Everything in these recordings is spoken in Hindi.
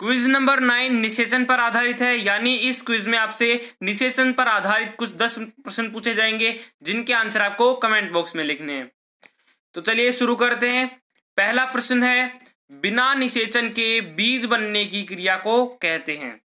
क्विज नंबर नाइन निषेचन पर आधारित है यानी इस क्विज में आपसे निषेचन पर आधारित कुछ दस प्रश्न पूछे जाएंगे जिनके आंसर आपको कमेंट बॉक्स में लिखने हैं तो चलिए शुरू करते हैं पहला प्रश्न है बिना निषेचन के बीज बनने की क्रिया को कहते हैं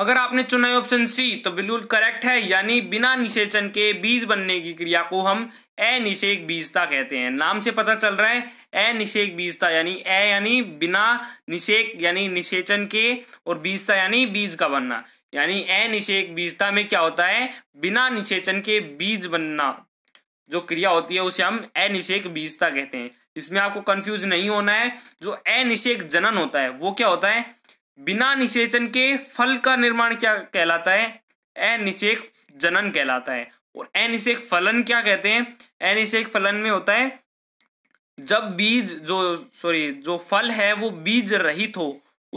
अगर आपने चुना है ऑप्शन सी तो बिल्कुल करेक्ट है यानी बिना निषेचन के बीज बनने की क्रिया को हम अनिषेक बीजता कहते हैं नाम से पता चल रहा है अनिषेक बीजता यानी ए यानी बिना निषेक यानी निषेचन के और बीजता यानी बीज का बनना यानी अनिषेक बीजता में क्या होता है बिना निषेचन के बीज बनना जो क्रिया होती है उसे हम अनिषेक बीजता कहते हैं इसमें आपको कंफ्यूज नहीं होना है जो अनिषेक जनन होता है वो क्या होता है बिना निषेचन के फल का निर्माण क्या कहलाता है अनिषेक जनन कहलाता है और अनिषेक फलन क्या कहते हैं अनिषेक फलन में होता है जब बीज जो सॉरी जो फल है वो बीज रहित हो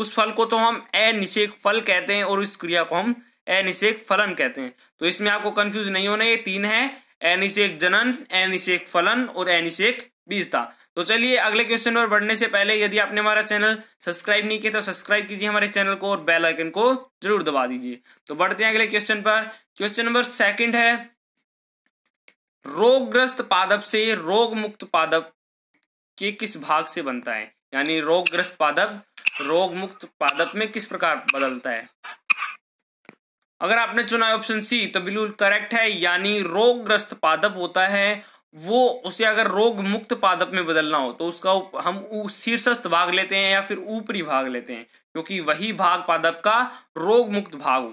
उस फल को तो हम अनिषेक फल कहते हैं और उस क्रिया को हम अनिषेक फलन कहते हैं तो इसमें आपको कंफ्यूज नहीं होना ये तीन है अनिषेक जनन अनिषेक फलन और अनिषेक बीज था तो चलिए अगले क्वेश्चन पर बढ़ने से पहले यदि आपने हमारा चैनल सब्सक्राइब नहीं किया तो सब्सक्राइब कीजिए हमारे चैनल को और बेल आइकन को जरूर दबा दीजिए तो बढ़ते हैं अगले क्वेश्चन पर क्वेश्चन नंबर सेकंड है रोगग्रस्त पादप से रोग मुक्त पादप के किस भाग से बनता है यानी रोगग्रस्त पादप रोग मुक्त पादप में किस प्रकार बदलता है अगर आपने चुना है ऑप्शन सी तो बिल्कुल करेक्ट है यानी रोगग्रस्त पादप होता है वो उसे अगर रोग मुक्त पादप में बदलना हो तो उसका हम शीर्षस्थ भाग लेते हैं या फिर ऊपरी भाग लेते हैं क्योंकि वही भाग पादप का रोग मुक्त भाग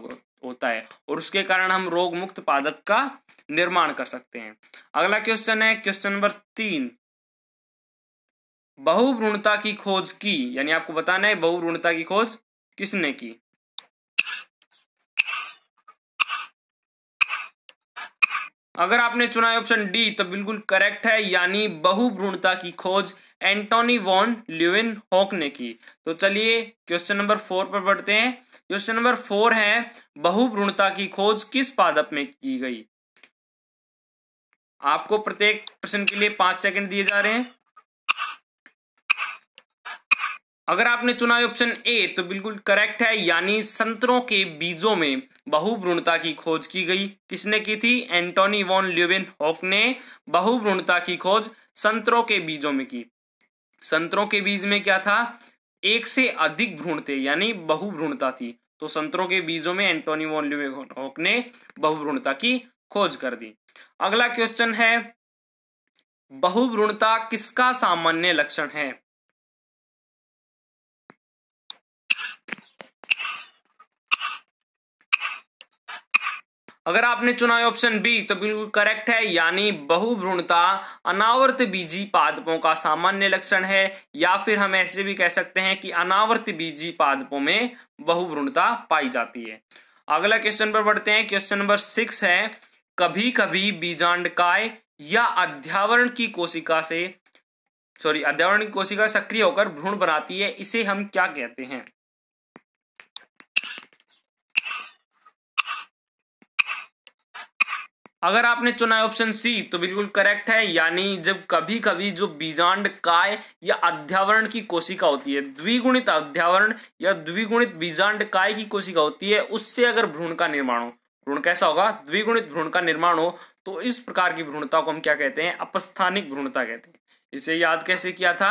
होता है और उसके कारण हम रोग मुक्त पादप का निर्माण कर सकते हैं अगला क्वेश्चन है क्वेश्चन नंबर तीन बहुभ्रूणता की खोज की यानी आपको बताना है बहुभ्रूणता की खोज किसने की अगर आपने चुना है ऑप्शन डी तो बिल्कुल करेक्ट है यानी बहुभ्रूणता की खोज एंटोनी वॉन ल्यूविन हॉक ने की तो चलिए क्वेश्चन नंबर फोर पर बढ़ते हैं क्वेश्चन नंबर फोर है बहुभ्रूणता की खोज किस पादप में की गई आपको प्रत्येक प्रश्न के लिए पांच सेकंड दिए जा रहे हैं अगर आपने चुना है ऑप्शन ए तो बिल्कुल करेक्ट है यानी संतरों के बीजों में बहुभ्रूणता की खोज की गई किसने की थी एंटोनी वॉन ल्यूबिन हॉक ने बहुभ्रूणता की खोज संतरों के बीजों में की संतरों के बीज में क्या था एक से अधिक भ्रूण थे यानी बहुभ्रूणता थी तो संतरों के बीजों में एंटोनी वॉन ल्यूबिन हॉक ने बहुभ्रूणता की खोज कर दी अगला क्वेश्चन है बहुभ्रूणता किसका सामान्य लक्षण है अगर आपने चुना ऑप्शन बी तो बिल्कुल करेक्ट है यानी बहुभ्रूणता अनावर्त बीजी पादपों का सामान्य लक्षण है या फिर हम ऐसे भी कह सकते हैं कि अनावर्त बीजी पादपों में बहुभ्रूणता पाई जाती है अगला क्वेश्चन पर बढ़ते हैं क्वेश्चन नंबर सिक्स है कभी कभी बीजांड काय या अध्यावरण की कोशिका से सॉरी अध्यावरण की कोशिका सक्रिय होकर भ्रूण बनाती है इसे हम क्या कहते हैं अगर आपने चुना है ऑप्शन सी तो बिल्कुल करेक्ट है यानी जब कभी कभी जो बीजांड काय या अध्यावरण की कोशिका होती है द्विगुणित अध्यावरण या द्विगुणित बीजांड काय की कोशिका होती है उससे अगर भ्रूण का निर्माण हो भ्रूण कैसा होगा द्विगुणित भ्रूण का निर्माण हो तो इस प्रकार की भ्रूणता को हम क्या कहते हैं अपस्थानिक भ्रूणता कहते हैं इसे याद कैसे किया था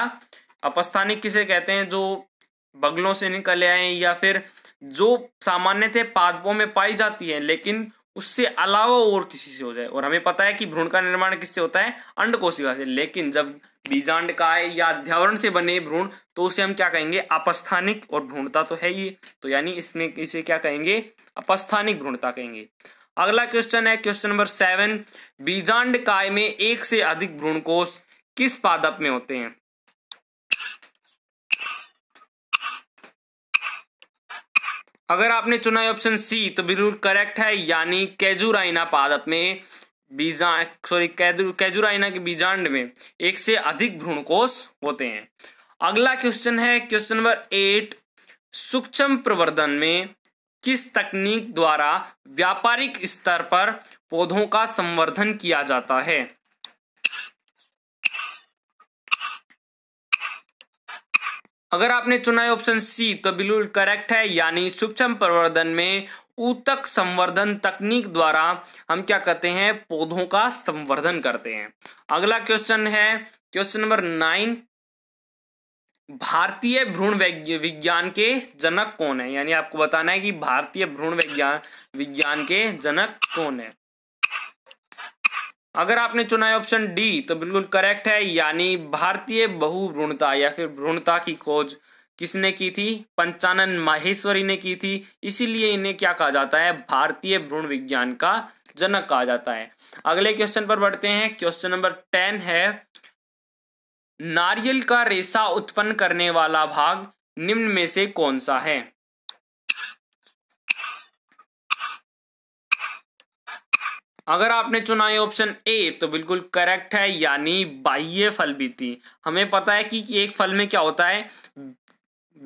अपस्थानिक किसे कहते हैं जो बगलों से निकल आए या फिर जो सामान्यतः पादपों में पाई जाती है लेकिन उससे अलावा और किसी से हो जाए और हमें पता है कि भ्रूण का निर्माण किससे होता है अंड कोशिका से लेकिन जब बीजांड का है या अध्यावरण से बने भ्रूण तो उसे हम क्या कहेंगे अपस्थानिक और भ्रूणता तो है ही तो यानी इसमें इसे क्या कहेंगे अपस्थानिक भ्रूणता कहेंगे अगला क्वेश्चन है क्वेश्चन नंबर सेवन बीजांड काय में एक से अधिक भ्रूण कोष किस पादप में होते हैं अगर आपने चुना है ऑप्शन सी तो बिल्कुल करेक्ट है यानी कैजुराइना पादप में बीजा सॉरी कैजुराइना के बीजांड में एक से अधिक भ्रूण कोष होते हैं अगला क्वेश्चन है क्वेश्चन नंबर एट सूक्ष्म प्रवर्धन में किस तकनीक द्वारा व्यापारिक स्तर पर पौधों का संवर्धन किया जाता है अगर आपने चुना है ऑप्शन सी तो बिल्कुल करेक्ट है यानी सूक्ष्म प्रवर्धन में ऊतक संवर्धन तकनीक द्वारा हम क्या करते हैं पौधों का संवर्धन करते हैं अगला क्वेश्चन है क्वेश्चन नंबर नाइन भारतीय भ्रूण विज्ञान के जनक कौन है यानी आपको बताना है कि भारतीय भ्रूण विज्ञान विज्ञान के जनक कौन है अगर आपने चुना है ऑप्शन डी तो बिल्कुल करेक्ट है यानी भारतीय बहुभ्रूणता या फिर भ्रूणता की खोज किसने की थी पंचानन माहेश्वरी ने की थी इसीलिए इन्हें क्या कहा जाता है भारतीय भ्रूण विज्ञान का जनक कहा जाता है अगले क्वेश्चन पर बढ़ते हैं क्वेश्चन नंबर टेन है नारियल का रेशा उत्पन्न करने वाला भाग निम्न में से कौन सा है अगर आपने चुना है ऑप्शन ए तो बिल्कुल करेक्ट है यानी बाह्य फल बीती हमें पता है कि एक फल में क्या होता है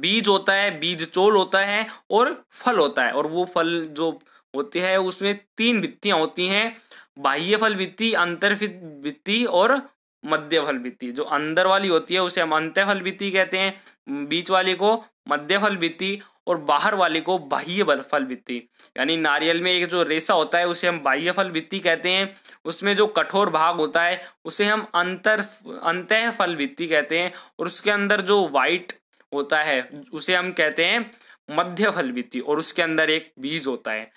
बीज होता है बीज चोल होता है और फल होता है और वो फल जो होती है उसमें तीन वित्तियां होती हैं बाह्य फल वित्ती अंतर वित्ती और मध्य फल वित्ती जो अंदर वाली होती है उसे हम अंत्य फल वित्ती कहते हैं बीच वाली को मध्य फल वित्ती और बाहर वाले को बाह्य फल वित्ती यानी नारियल में एक जो रेसा होता है उसे हम बाह्य फल वित्ती कहते हैं उसमें जो कठोर भाग होता है उसे हम अंतर अंत फल वित्ती कहते हैं और उसके अंदर जो वाइट होता है उसे हम कहते हैं मध्य फल वित्ती और उसके अंदर एक बीज होता है